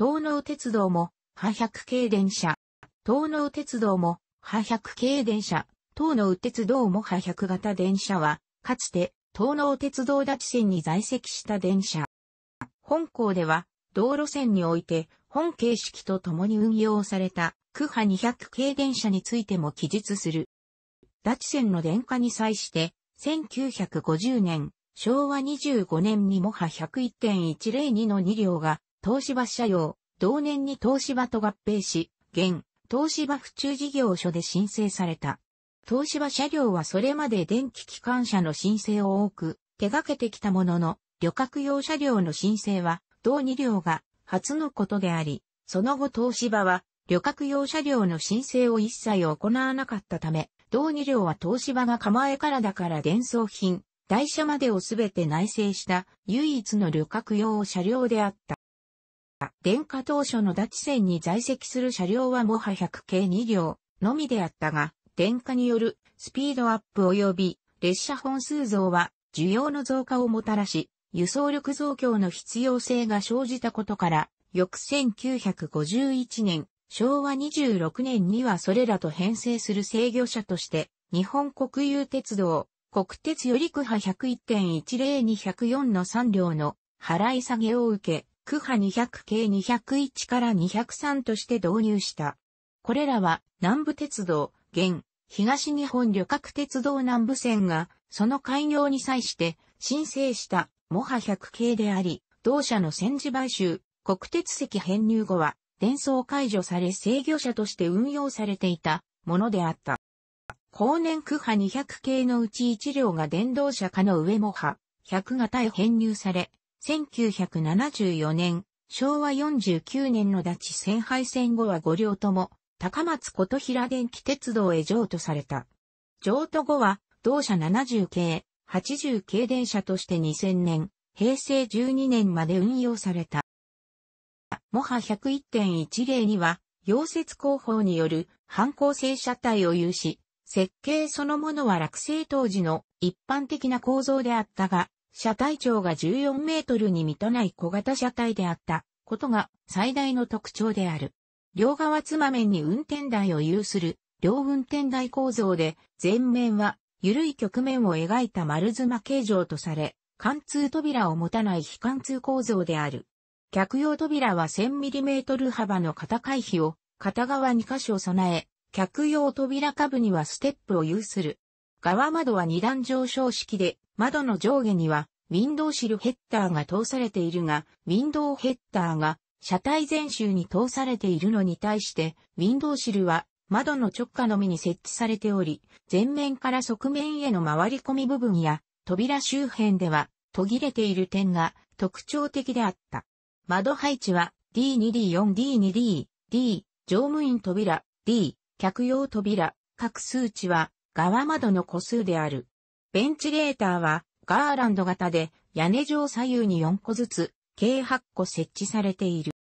東能鉄道も、派百系電車。東能鉄道も、派百系電車。東能鉄道も派百型電車は、かつて、東能鉄道立線に在籍した電車。本校では、道路線において、本形式と共に運用された、区派200系電車についても記述する。立線の電化に際して、1950年、昭和25年にも派101.102の2両が東芝社用、同年に東芝と合併し、現、東芝府中事業所で申請された。東芝車両はそれまで電気機関車の申請を多く手掛けてきたものの、旅客用車両の申請は同2両が初のことであり、その後東芝は旅客用車両の申請を一切行わなかったため、同2両は東芝が構えからだから伝送品、台車までをすべて内製した唯一の旅客用車両であった。電化当初の脱線に在籍する車両はもは100系2両のみであったが、電化によるスピードアップ及び列車本数増は需要の増加をもたらし、輸送力増強の必要性が生じたことから、翌1951年、昭和26年にはそれらと編成する制御者として、日本国有鉄道、国鉄より区派101.10204の3両の払い下げを受け、区派200系201から203として導入した。これらは南部鉄道、現、東日本旅客鉄道南部線が、その開業に際して申請したモハ100系であり、同社の戦時買収、国鉄席編入後は、伝送解除され制御者として運用されていたものであった。後年区派200系のうち1両が電動車化の上モハ100型へ編入され、1974年、昭和49年の立ち戦敗戦後は5両とも、高松琴平電気鉄道へ譲渡された。譲渡後は、同社70系、80系電車として2000年、平成12年まで運用された。モハ101.10には、溶接工法による反抗性車体を有し、設計そのものは落成当時の一般的な構造であったが、車体長が14メートルに満たない小型車体であったことが最大の特徴である。両側つまめに運転台を有する両運転台構造で前面は緩い局面を描いた丸妻形状とされ、貫通扉を持たない非貫通構造である。客用扉は 1000mm 幅の片回避を片側2箇所備え、客用扉下部にはステップを有する。側窓は二段上昇式で窓の上下には、ウィンドウシルヘッダーが通されているが、ウィンドウヘッダーが車体全周に通されているのに対して、ウィンドウシルは窓の直下のみに設置されており、前面から側面への回り込み部分や扉周辺では途切れている点が特徴的であった。窓配置は D2D4、D2D、D、乗務員扉、D、客用扉、各数値は側窓の個数である。ベンチレーターはガーランド型で屋根上左右に4個ずつ計8個設置されている。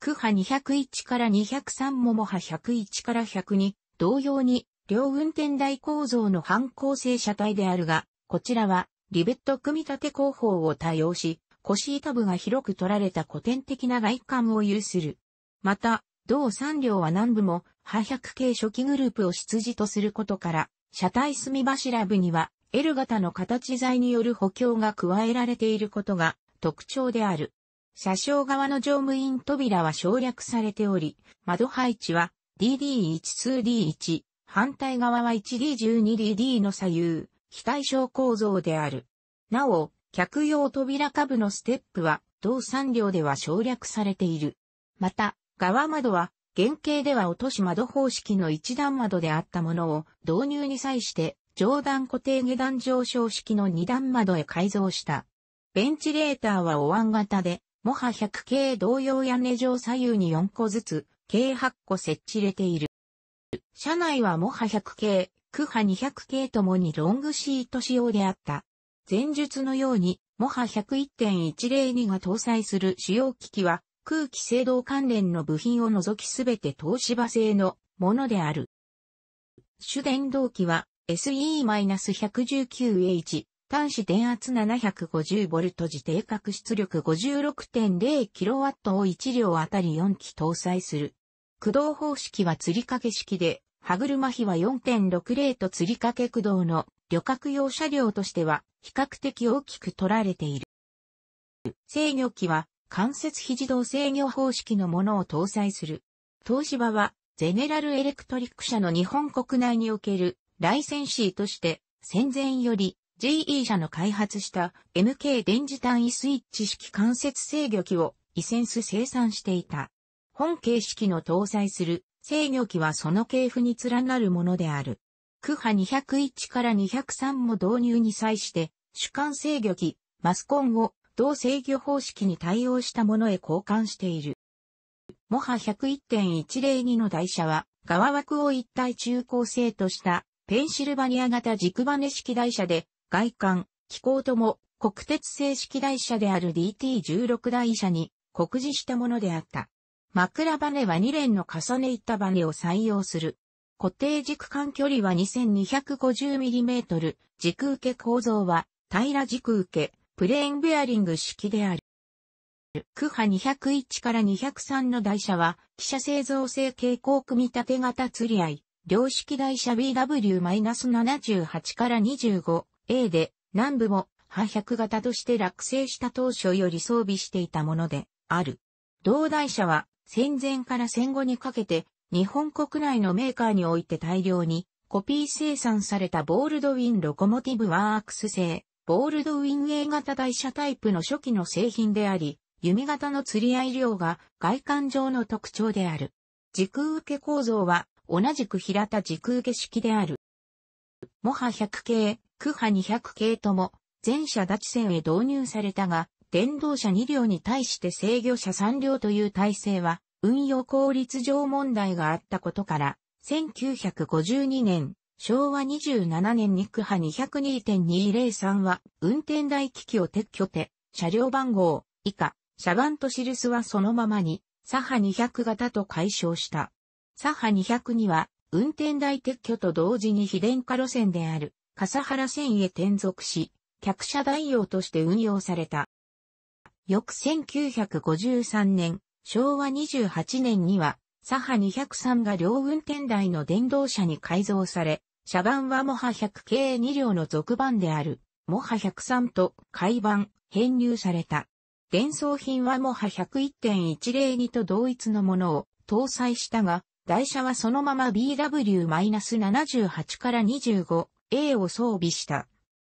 区波201から203もも波101から102同様に両運転台構造の反抗性車体であるが、こちらはリベット組み立て工法を多用し、腰板部が広く取られた古典的な外観を有する。また、同3両は南部も、破百系初期グループを出自とすることから、車体隅柱部には L 型の形材による補強が加えられていることが特徴である。車掌側の乗務員扉は省略されており、窓配置は DD12D1、反対側は 1D12DD の左右、非対称構造である。なお、客用扉下部のステップは同産量では省略されている。また、側窓は原型では落とし窓方式の一段窓であったものを導入に際して上段固定下段上昇式の二段窓へ改造した。ベンチレーターはお椀型で、モハ100系同様屋根上左右に4個ずつ、計8個設置れている。車内はモハ100系、クハ200系ともにロングシート仕様であった。前述のように、モハ101.102が搭載する主要機器は、空気制動関連の部品を除きすべて東芝製のものである。主電動機は SE-119H 端子電圧 750V 時定格出力 56.0kW を1両あたり4機搭載する。駆動方式は吊り掛け式で、歯車比は4.60と吊り掛け駆動の旅客用車両としては比較的大きく取られている。制御機は関節非自動制御方式のものを搭載する。東芝は、ゼネラルエレクトリック社の日本国内におけるライセンシーとして、戦前より GE 社の開発した MK 電磁単位スイッチ式関節制御機をイセンス生産していた。本形式の搭載する制御機はその系譜に連なるものである。クハ201から203も導入に際して、主管制御機、マスコンを同制御方式に対応したものへ交換している。モハ101.102の台車は、側枠を一体中高生としたペンシルバニア型軸バネ式台車で、外観、機構とも国鉄正式台車である DT16 台車に酷似したものであった。枕バネは2連の重ね板バネを採用する。固定軸間距離は 2250mm、軸受け構造は平軸受け、プレーンベアリング式である。クハ201から203の台車は、汽車製造性傾向組み立て型釣り合い、両式台車 BW-78 から 25A で、南部も、破百型として落成した当初より装備していたもので、ある。同台車は、戦前から戦後にかけて、日本国内のメーカーにおいて大量に、コピー生産されたボールドウィンロコモティブワークス製、ボールドウィン A 型台車タイプの初期の製品であり、弓型の釣り合い量が外観上の特徴である。軸受け構造は同じく平田軸受け式である。モハ100系、クハ200系とも全車脱線へ導入されたが、電動車2両に対して制御車3両という体制は運用効率上問題があったことから、1952年昭和27年に区派202.203は、運転台機器を撤去て、車両番号、以下、車番と記すはそのままに、左派200型と解消した。左派200には、運転台撤去と同時に非電化路線である、笠原線へ転属し、客車代用として運用された。翌1953年、昭和28年には、左派203が両運転台の電動車に改造され、車番はモハ100系2両の続番である、モハ103と改番、編入された。伝送品はモハ101.102と同一のものを搭載したが、台車はそのまま BW-78 から 25A を装備した。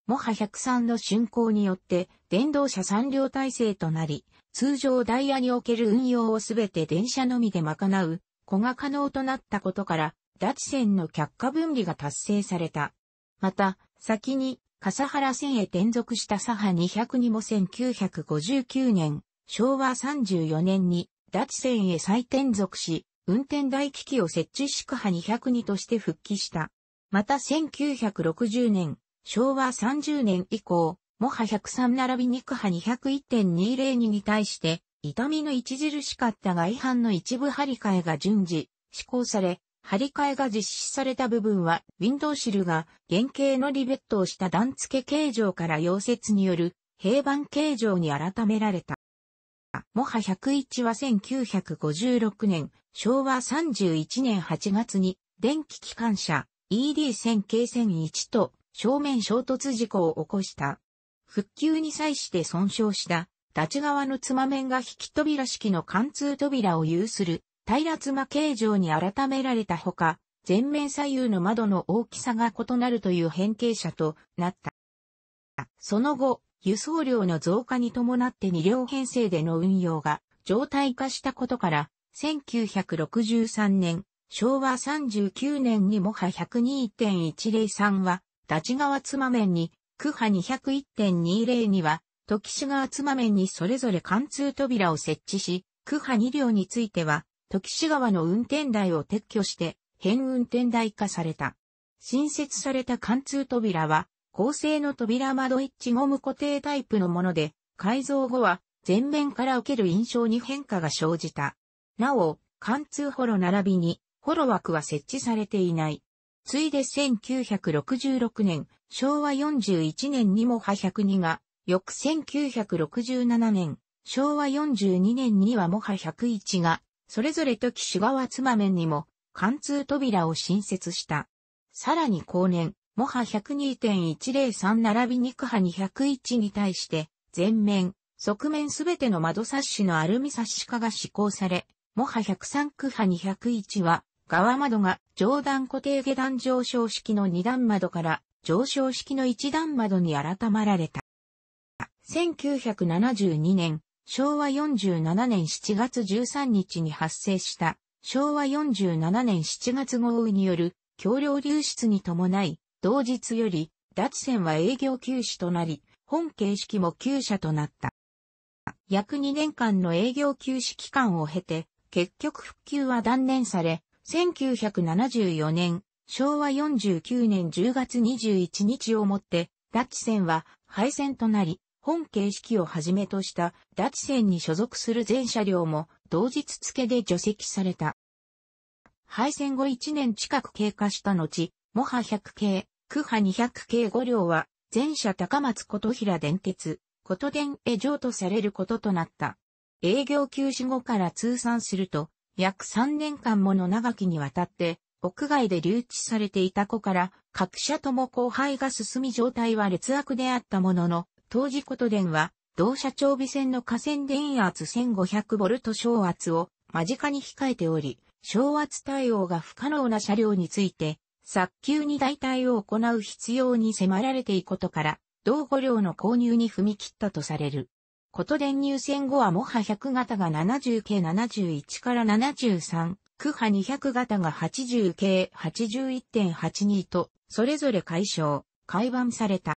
モハ103の竣工によって電動車3両体制となり、通常ダイヤにおける運用をすべて電車のみで賄う、子が可能となったことから、拉致線の却下分離が達成された。また、先に笠原線へ転属した左派2 0にも1959年、昭和34年に拉致線へ再転属し、運転台機器を設置し区派202として復帰した。また1960年、昭和30年以降、モハ103並びに区派201.202に対して、痛みの著しかった外反の一部張り替えが順次、施行され、張り替えが実施された部分は、ウィンドウシルが原型のリベットをした段付け形状から溶接による平板形状に改められた。モハ101は1956年、昭和31年8月に電気機関車 ED1000 系1001と正面衝突事故を起こした。復旧に際して損傷した、立ち側のつま面が引き扉式の貫通扉を有する平妻形状に改められたほか、前面左右の窓の大きさが異なるという変形車となった。その後、輸送量の増加に伴って2両編成での運用が常態化したことから、1963年、昭和39年にもは102.103は、立川妻面に、区波2 0 1 2 0には、時志川妻面にそれぞれ貫通扉を設置し、区波2両については、時志川の運転台を撤去して、変運転台化された。新設された貫通扉は、高性の扉窓一致ゴム固定タイプのもので、改造後は前面から受ける印象に変化が生じた。なお、貫通ホロ並びに、ホロ枠は設置されていない。ついで1966年、昭和41年にも破102が、翌1967年、昭和42年にはもは101がそれぞれ時志川妻面にも、貫通扉を新設した。さらに後年、モハ102.103並びに区波201に対して、前面、側面すべての窓サッシのアルミサッシ化が施行され、モハ103区波201は、側窓が上段固定下段上昇式の2段窓から上昇式の1段窓に改まられた。1972年、昭和47年7月13日に発生した昭和47年7月豪雨による橋梁流出に伴い、同日より脱線は営業休止となり、本形式も休車となった。約2年間の営業休止期間を経て、結局復旧は断念され、1974年、昭和49年10月21日をもって、脱線は廃線となり、本形式をはじめとした脱線に所属する全車両も同日付で除籍された。廃線後1年近く経過した後、モハ100系、クハ200系5両は、全車高松琴平電鉄、琴電へ譲渡されることとなった。営業休止後から通算すると、約3年間もの長きにわたって、屋外で留置されていた子から、各社とも荒廃が進み状態は劣悪であったものの、当時こと電は、同社長備線の河川電圧1 5 0 0ト小圧を間近に控えており、小圧対応が不可能な車両について、早急に代替を行う必要に迫られていくことから、同5両の購入に踏み切ったとされる。こと電入線後はモハ100型が70系71から73、クハ200型が80系81.82と、それぞれ解消、改版された。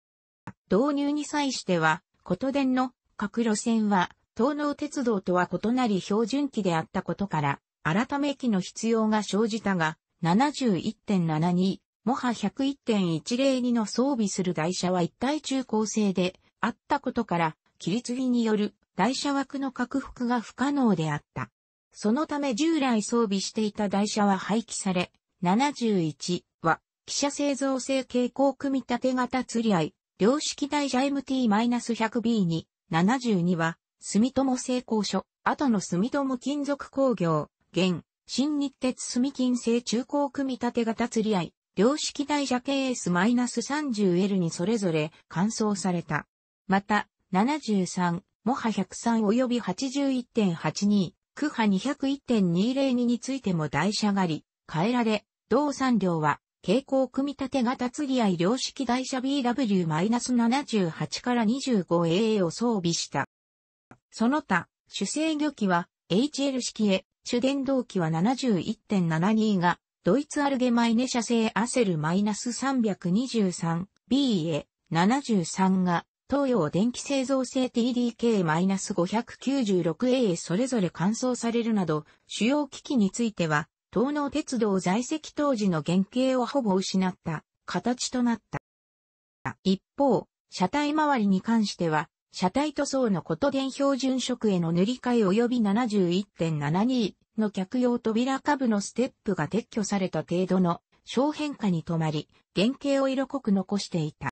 導入に際しては、こと電の各路線は、東能鉄道とは異なり標準機であったことから、改め機の必要が生じたが、71.72、モハ101.102の装備する台車は一体中高性であったことから、切り継ぎによる台車枠の拡幅が不可能であった。そのため従来装備していた台車は廃棄され、71は、汽車製造成傾向組み立て型釣り合い、量式機体ジャ MT-100B に72は、住友製鋼所、後の住友金属工業、現、新日鉄住金製中高組立型釣り合い、量式機体ジャ KS-30L にそれぞれ換装された。また、73、モハ103及び81.82、クハ201.202についても台車あり、変えられ、同産量は蛍光組み立て型釣り合い量式台車 BW-78 から 25AA を装備した。その他、主制御機は HL 式へ、主電動機は71.72が、ドイツアルゲマイネ社製アセル -323B へ、73が、東洋電気製造製 TDK-596A それぞれ換装されるなど、主要機器については、東能鉄道在籍当時の原型をほぼ失った形となった。一方、車体周りに関しては、車体塗装の古都電標準色への塗り替え及び71.72の客用扉下部のステップが撤去された程度の小変化に止まり、原型を色濃く残していた。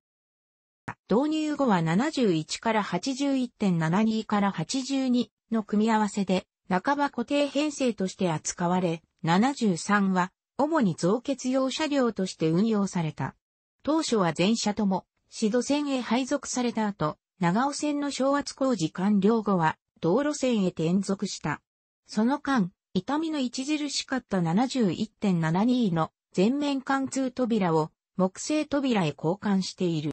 導入後は71から81.72から82の組み合わせで、半ば固定編成として扱われ、73は、主に増結用車両として運用された。当初は全車とも、指導線へ配属された後、長尾線の昭圧工事完了後は、道路線へ転属した。その間、痛みの著しかった71.72の全面貫通扉を木製扉へ交換している。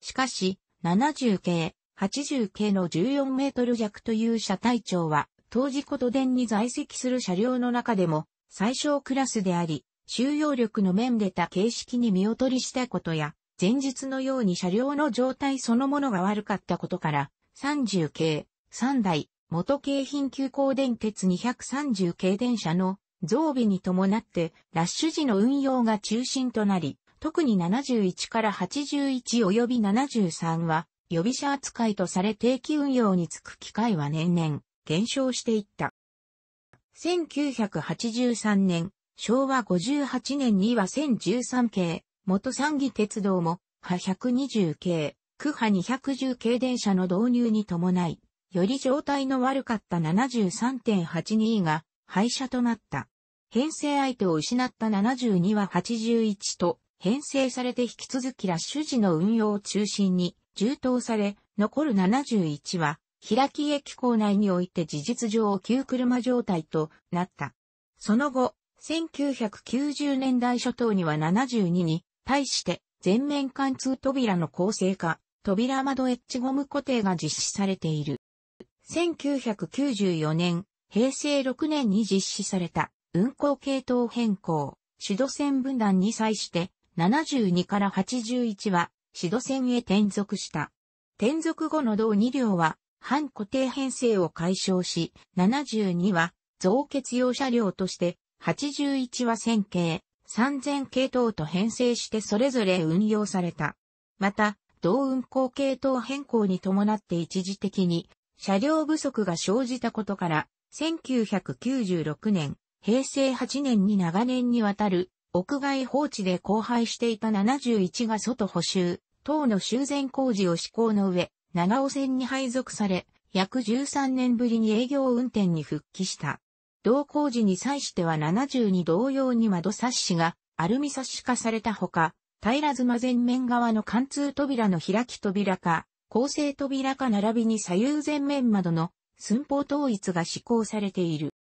しかし、70系、80系の14メートル弱という車体長は、当時こと電に在籍する車両の中でも最小クラスであり、収容力の面でた形式に見劣りしたことや、前述のように車両の状態そのものが悪かったことから、30系、3台、元京浜急行電鉄230系電車の増備に伴ってラッシュ時の運用が中心となり、特に71から81及び73は予備車扱いとされ定期運用につく機会は年々減少していった。1983年、昭和58年には1013系、元三義鉄道も、派120系、区派210系電車の導入に伴い、より状態の悪かった73.82が廃車となった。編成相手を失った72は81と、編成されて引き続きラッシュ時の運用を中心に、充当され、残る71は開き駅構内において事実上旧車状態となった。その後、1990年代初頭には72に対して全面貫通扉の構成化、扉窓エッジゴム固定が実施されている。1994年、平成6年に実施された運行系統変更、指導線分断に際して72から81は指導線へ転属した。転属後の同2両は半固定編成を解消し、72は増結用車両として、81は1000系、3000系等と編成してそれぞれ運用された。また、同運行系統変更に伴って一時的に車両不足が生じたことから、1996年、平成8年に長年にわたる屋外放置で荒廃していた71が外補修、等の修繕工事を施行の上、長尾線に配属され、約13年ぶりに営業運転に復帰した。同工事に際しては72同様に窓サッシがアルミサッシ化されたほか、平妻前面側の貫通扉の開き扉か、構成扉か並びに左右前面窓の寸法統一が施行されている。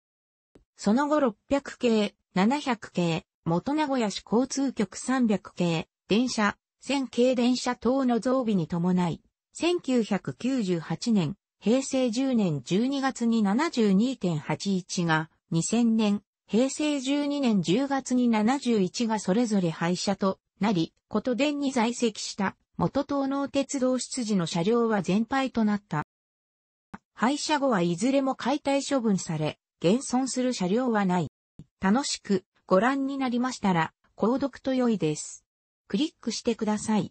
その後600系、700系、元名古屋市交通局300系、電車、1000系電車等の増備に伴い、1998年、平成10年12月に72.81が、2000年、平成12年10月に71がそれぞれ廃車となり、こと電に在籍した元東農鉄道出自の車両は全廃となった。廃車後はいずれも解体処分され、現存する車両はない。楽しくご覧になりましたら、購読と良いです。クリックしてください。